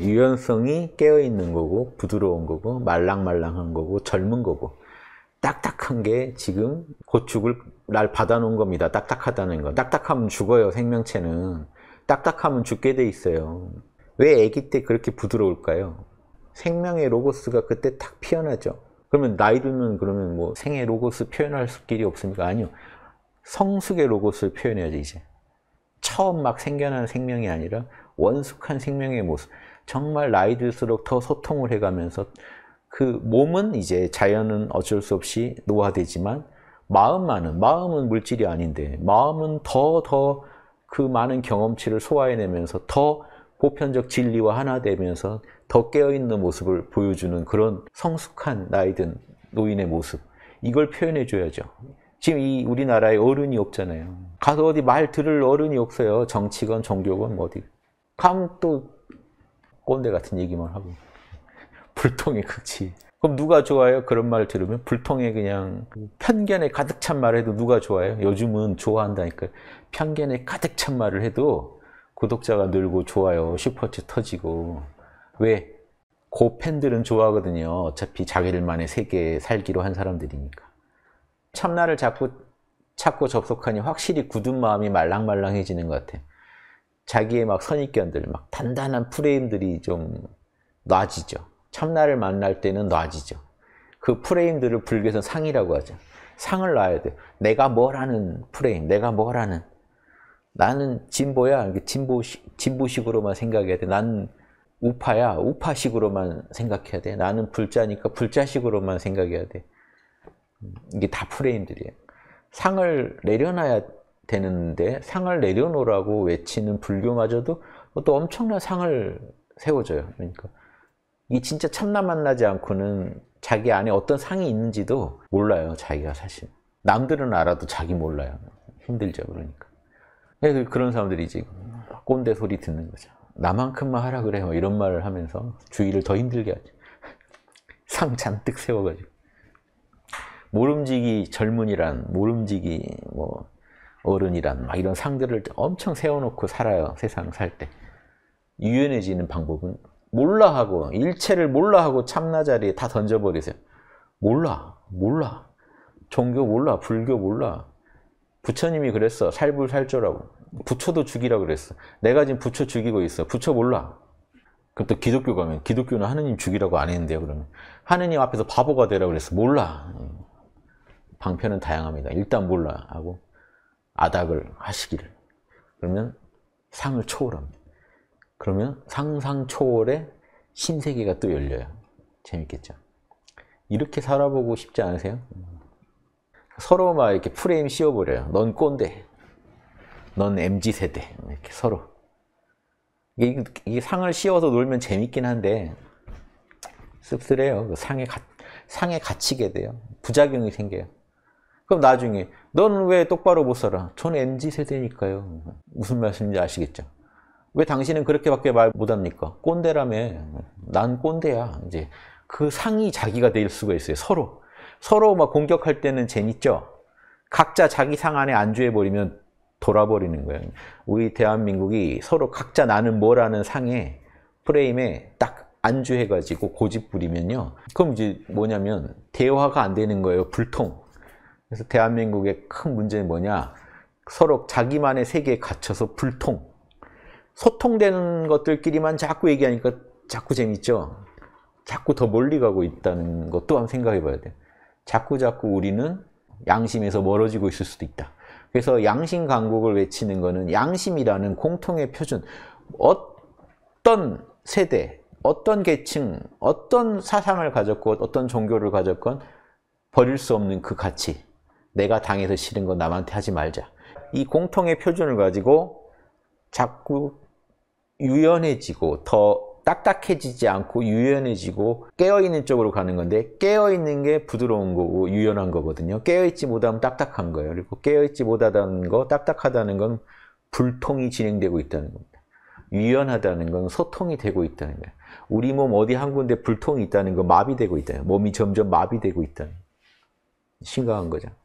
유연성이 깨어있는 거고 부드러운 거고 말랑말랑한 거고 젊은 거고 딱딱한 게 지금 고축을 날 받아놓은 겁니다. 딱딱하다는 거. 딱딱하면 죽어요. 생명체는. 딱딱하면 죽게 돼 있어요. 왜 아기 때 그렇게 부드러울까요? 생명의 로고스가 그때 탁 피어나죠. 그러면 나이 들면 그러면 뭐 생의 로고스 표현할 수 길이 없습니까? 아니요. 성숙의 로고스를 표현해야지 이제. 처음 막 생겨난 생명이 아니라 원숙한 생명의 모습. 정말 나이 들수록 더 소통을 해가면서 그 몸은 이제 자연은 어쩔 수 없이 노화되지만 마음만은 마음은 물질이 아닌데 마음은 더 더 그 많은 경험치를 소화해내면서 더 보편적 진리와 하나 되면서 더 깨어있는 모습을 보여주는 그런 성숙한 나이든 노인의 모습 이걸 표현해 줘야죠 지금 이 우리나라에 어른이 없잖아요 가서 어디 말 들을 어른이 없어요 정치건 종교건 뭐 어디 가또 꼰대 같은 얘기만 하고 불통의 극치 그럼 누가 좋아요? 그런 말 들으면 불통에 그냥 편견에 가득 찬 말을 해도 누가 좋아요? 요즘은 좋아한다니까 편견에 가득 찬 말을 해도 구독자가 늘고 좋아요 슈퍼챗 터지고 왜? 고 팬들은 좋아하거든요 어차피 자기들만의 세계에 살기로 한 사람들이니까 참나를 자꾸 찾고 접속하니 확실히 굳은 마음이 말랑말랑해지는 것 같아요 자기의 막 선입견들, 막 단단한 프레임들이 좀 놔지죠. 참나를 만날 때는 놔지죠. 그 프레임들을 불교에서 상이라고 하죠. 상을 놔야 돼요. 내가 뭐라는 프레임, 내가 뭐라는. 나는 진보야. 진보, 진보식으로만 생각해야 돼. 나 우파야. 우파식으로만 생각해야 돼. 나는 불자니까 불자식으로만 생각해야 돼. 음, 이게 다 프레임들이에요. 상을 내려놔야 되는데 상을 내려놓으라고 외치는 불교마저도 또 엄청난 상을 세워줘요. 그러니까 이 진짜 참나 만나지 않고는 자기 안에 어떤 상이 있는지도 몰라요. 자기가 사실 남들은 알아도 자기 몰라요. 힘들죠. 그러니까 네, 그 그런 사람들이 이제 꼰대 소리 듣는 거죠. 나만큼만 하라 그래 뭐 이런 말을 하면서 주위를 더 힘들게 하죠. 상 잔뜩 세워가지고 모름지기 젊은이란 모름지기 뭐 어른이란 막 이런 상들을 엄청 세워놓고 살아요. 세상 살 때. 유연해지는 방법은 몰라 하고 일체를 몰라 하고 참나자리에 다 던져버리세요. 몰라. 몰라. 종교 몰라. 불교 몰라. 부처님이 그랬어. 살불살조라고. 부처도 죽이라 그랬어. 내가 지금 부처 죽이고 있어. 부처 몰라. 그럼 또 기독교 가면 기독교는 하느님 죽이라고 안 했는데요. 그러면 하느님 앞에서 바보가 되라 그랬어. 몰라. 방편은 다양합니다. 일단 몰라 하고 아닥을 하시기를 그러면 상을 초월합니다. 그러면 상상 초월에 신세계가 또 열려요. 재밌겠죠? 이렇게 살아보고 싶지 않으세요? 서로 막 이렇게 프레임 씌워버려요. 넌 꼰대, 넌 MZ세대 이렇게 서로 이게, 이게 상을 씌워서 놀면 재밌긴 한데 씁쓸해요. 그 상에, 가, 상에 갇히게 돼요. 부작용이 생겨요. 그럼 나중에 넌 왜 똑바로 못 살아? 전 MZ세대니까요. 무슨 말씀인지 아시겠죠? 왜 당신은 그렇게밖에 말 못합니까? 꼰대라며. 난 꼰대야. 이제 그 상이 자기가 될 수가 있어요. 서로. 서로 막 공격할 때는 재밌죠? 각자 자기 상 안에 안주해버리면 돌아버리는 거예요. 우리 대한민국이 서로 각자 나는 뭐라는 상에 프레임에 딱 안주해가지고 고집 부리면요. 그럼 이제 뭐냐면 대화가 안 되는 거예요. 불통. 그래서 대한민국의 큰 문제는 뭐냐? 서로 자기만의 세계에 갇혀서 불통. 소통되는 것들끼리만 자꾸 얘기하니까 자꾸 재밌죠? 자꾸 더 멀리 가고 있다는 것도 한번 생각해 봐야 돼요. 자꾸 자꾸 우리는 양심에서 멀어지고 있을 수도 있다. 그래서 양심 강국을 외치는 것은 양심이라는 공통의 표준, 어떤 세대, 어떤 계층, 어떤 사상을 가졌고 어떤 종교를 가졌건 버릴 수 없는 그 가치, 내가 당해서 싫은 건 남한테 하지 말자. 이 공통의 표준을 가지고 자꾸 유연해지고 더 딱딱해지지 않고 유연해지고 깨어있는 쪽으로 가는 건데 깨어있는 게 부드러운 거고 유연한 거거든요. 깨어있지 못하면 딱딱한 거예요. 그리고 깨어있지 못하다는 거, 딱딱하다는 건 불통이 진행되고 있다는 겁니다. 유연하다는 건 소통이 되고 있다는 거예요. 우리 몸 어디 한 군데 불통이 있다는 거 마비되고 있다 몸이 점점 마비되고 있다는 거예요. 심각한 거죠.